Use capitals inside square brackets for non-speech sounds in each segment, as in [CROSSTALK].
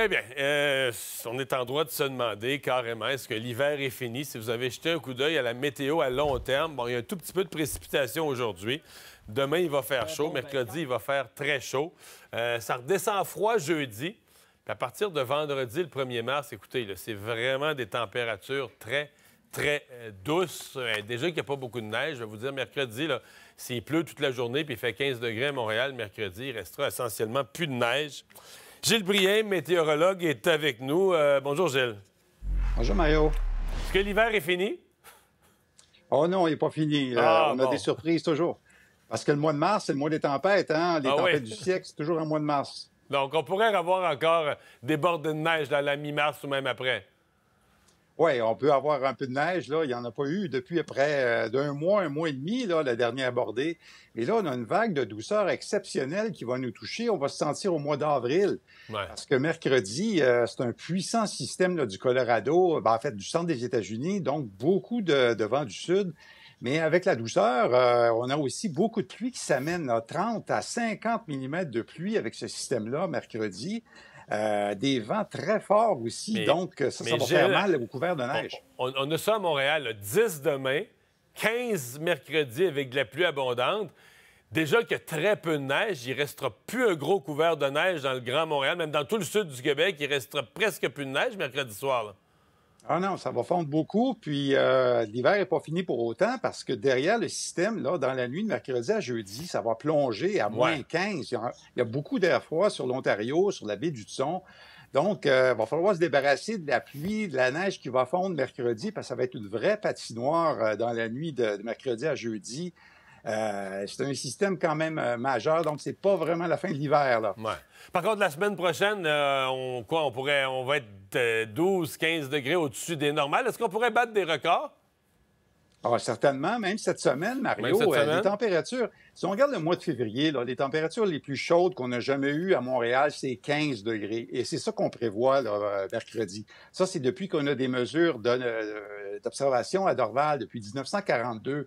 Eh bien, euh, on est en droit de se demander carrément est-ce que l'hiver est fini. Si vous avez jeté un coup d'œil à la météo à long terme, bon, il y a un tout petit peu de précipitation aujourd'hui. Demain, il va faire chaud. Ben, mercredi, il va faire très chaud. Euh, ça redescend froid jeudi. Puis à partir de vendredi, le 1er mars, écoutez, c'est vraiment des températures très, très euh, douces. déjà qu'il n'y a pas beaucoup de neige, je vais vous dire, mercredi, s'il pleut toute la journée puis il fait 15 degrés à Montréal, mercredi, il restera essentiellement plus de neige. Gilles Brien, météorologue, est avec nous. Euh, bonjour, Gilles. Bonjour, Mario. Est-ce que l'hiver est fini? Oh non, il n'est pas fini. Euh, ah, on a des surprises toujours. Parce que le mois de mars, c'est le mois des tempêtes. Hein? Les ah tempêtes du siècle, c'est toujours un mois de mars. Donc, on pourrait avoir encore des bords de neige dans la mi-mars ou même après. Oui, on peut avoir un peu de neige. Là. Il n'y en a pas eu depuis près euh, d'un mois, un mois et demi, là, la dernière abordée. Mais là, on a une vague de douceur exceptionnelle qui va nous toucher. On va se sentir au mois d'avril. Parce que mercredi, euh, c'est un puissant système du Colorado, ben, en fait, du centre des États-Unis, donc beaucoup de, vent du sud. Mais avec la douceur, euh, on a aussi beaucoup de pluie qui s'amène à 30 à 50 mm de pluie avec ce système-là mercredi. Euh, des vents très forts aussi, donc euh, ça, va faire mal au couvert de neige. On, a ça à Montréal, 10 demain, 15 mercredi avec de la pluie abondante. Déjà qu'il y a très peu de neige, il ne restera plus un gros couvert de neige dans le Grand Montréal, même dans tout le sud du Québec, il restera presque plus de neige mercredi soir. Ah non, ça va fondre beaucoup, puis euh, l'hiver n'est pas fini pour autant parce que derrière le système, là, dans la nuit de mercredi à jeudi, ça va plonger à moins 15. Il y, a, beaucoup d'air froid sur l'Ontario, sur la baie du Tson. Donc, il euh, va falloir se débarrasser de la pluie, de la neige qui va fondre mercredi parce que ça va être une vraie patinoire euh, dans la nuit de mercredi à jeudi. Euh, c'est un système quand même euh, majeur, donc c'est pas vraiment la fin de l'hiver. Par contre, la semaine prochaine, euh, on, quoi, on, pourrait, on va être 12, 15 degrés au-dessus des normales. Est-ce qu'on pourrait battre des records? Ah, certainement, même cette semaine, Mario, les températures. Si on regarde le mois de février, là, les températures les plus chaudes qu'on a jamais eues à Montréal, c'est 15 degrés. Et c'est ça qu'on prévoit mercredi. Ça, c'est depuis qu'on a des mesures d'observation à Dorval depuis 1942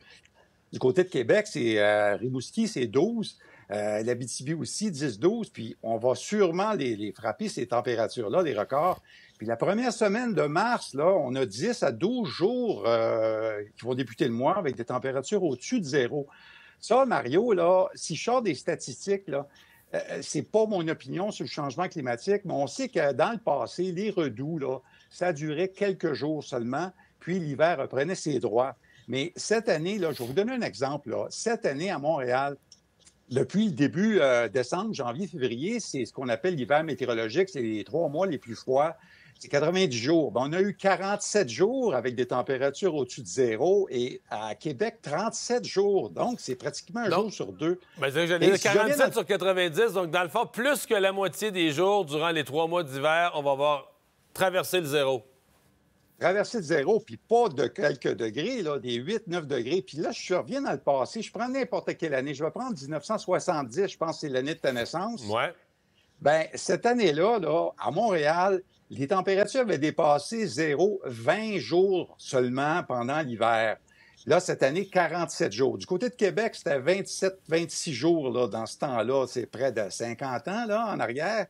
du côté de Québec, c'est euh, Rimouski, c'est 12. La euh, L'Abitibi aussi, 10-12. Puis on va sûrement les, frapper, ces températures-là, les records. Puis la première semaine de mars, là, on a 10 à 12 jours euh, qui vont débuter le mois avec des températures au-dessus de zéro. Ça, Mario, là, si je sors des statistiques, là, n'est c'est pas mon opinion sur le changement climatique, mais on sait que dans le passé, les redoux, là, ça durait quelques jours seulement, puis l'hiver reprenait ses droits. Mais cette année, là, je vais vous donner un exemple. Cette année, à Montréal, depuis le début euh, décembre, janvier, février, c'est ce qu'on appelle l'hiver météorologique. C'est les trois mois les plus froids. C'est 90 jours. on a eu 47 jours avec des températures au-dessus de zéro et à Québec, 37 jours. Donc, c'est pratiquement un jour sur deux. 47 ben, sur 90. Donc, dans le fond, plus que la moitié des jours durant les trois mois d'hiver, on va avoir traversé le zéro. Traversé de zéro, puis pas de quelques degrés, là, des 8, 9 degrés. Puis là, je reviens dans le passé. Je prends n'importe quelle année. Je vais prendre 1970, je pense que c'est l'année de ta naissance. Ouais. Bien, cette année-là, à Montréal, les températures avaient dépassé zéro 20 jours seulement pendant l'hiver. Là, cette année, 47 jours. Du côté de Québec, c'était 27, 26 jours là, dans ce temps-là. C'est près de 50 ans là, en arrière.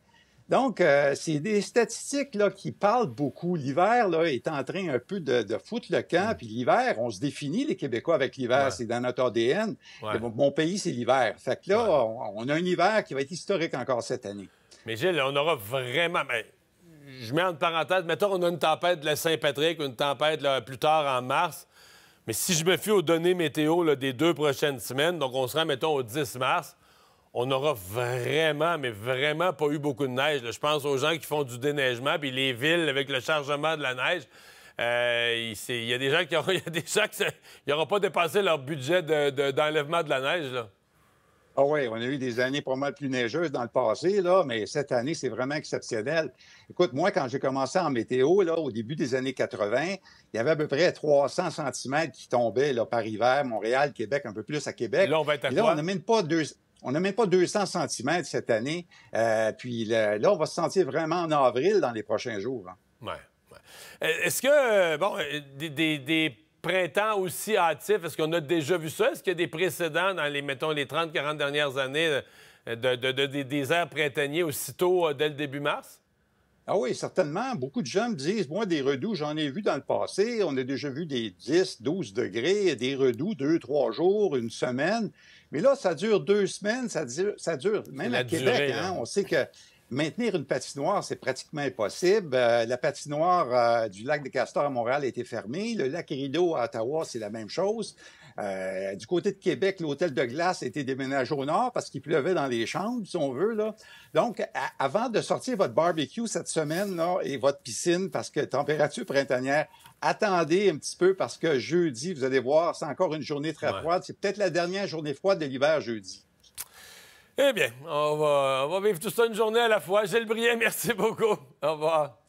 Donc, euh, c'est des statistiques là, qui parlent beaucoup. L'hiver est en train un peu de, foutre le camp. Mm. Puis l'hiver, on se définit, les Québécois, avec l'hiver. C'est dans notre ADN. Mon, pays, c'est l'hiver. Fait que là, on, a un hiver qui va être historique encore cette année. Mais Gilles, on aura vraiment... Ben, je mets en parenthèse, mettons, on a une tempête de la Saint-Patrick, une tempête plus tard en mars. Mais si je me fie aux données météo des deux prochaines semaines, donc on sera, mettons, au 10 mars, on n'aura vraiment, mais vraiment pas eu beaucoup de neige. Je pense aux gens qui font du déneigement, puis les villes avec le chargement de la neige. Euh, il y a des gens qui n'auront [LAUGHS] pas dépassé leur budget d'enlèvement de, la neige. Ah oui, on a eu des années pas mal plus neigeuses dans le passé, là, mais cette année, c'est vraiment exceptionnel. Écoute, moi, quand j'ai commencé en météo, là, au début des années 80, il y avait à peu près 300 cm qui tombaient là, par hiver, Montréal, Québec, un peu plus à Québec. Là, on va être à là, on n'a même pas deux... On n'a même pas 200 cm cette année. Euh, puis là, on va se sentir vraiment en avril dans les prochains jours. Oui, hein. Ouais, euh, Est-ce que, euh, bon, des, printemps aussi hâtifs, est-ce qu'on a déjà vu ça? Est-ce qu'il y a des précédents dans les, mettons, les 30-40 dernières années de, des airs printaniers aussitôt dès le début mars? Ah oui, certainement. Beaucoup de gens me disent, moi, des redoux, j'en ai vu dans le passé. On a déjà vu des 10, 12 degrés, des redoux, deux, trois jours, une semaine. Mais là, ça dure deux semaines, ça dure, ça dure même à Québec. Hein. on sait que Maintenir une patinoire, c'est pratiquement impossible. Euh, la patinoire euh, du lac des Castors à Montréal a été fermée. Le lac Rideau à Ottawa, c'est la même chose. Euh, du côté de Québec, l'hôtel de glace a été déménagé au nord parce qu'il pleuvait dans les chambres, si on veut. Donc, avant de sortir votre barbecue cette semaine et votre piscine, parce que température printanière, attendez un petit peu parce que jeudi, vous allez voir, c'est encore une journée très froide. C'est peut-être la dernière journée froide de l'hiver jeudi. Eh bien, on va, vivre tout ça une journée à la fois. Gilles Brien, merci beaucoup. Au revoir.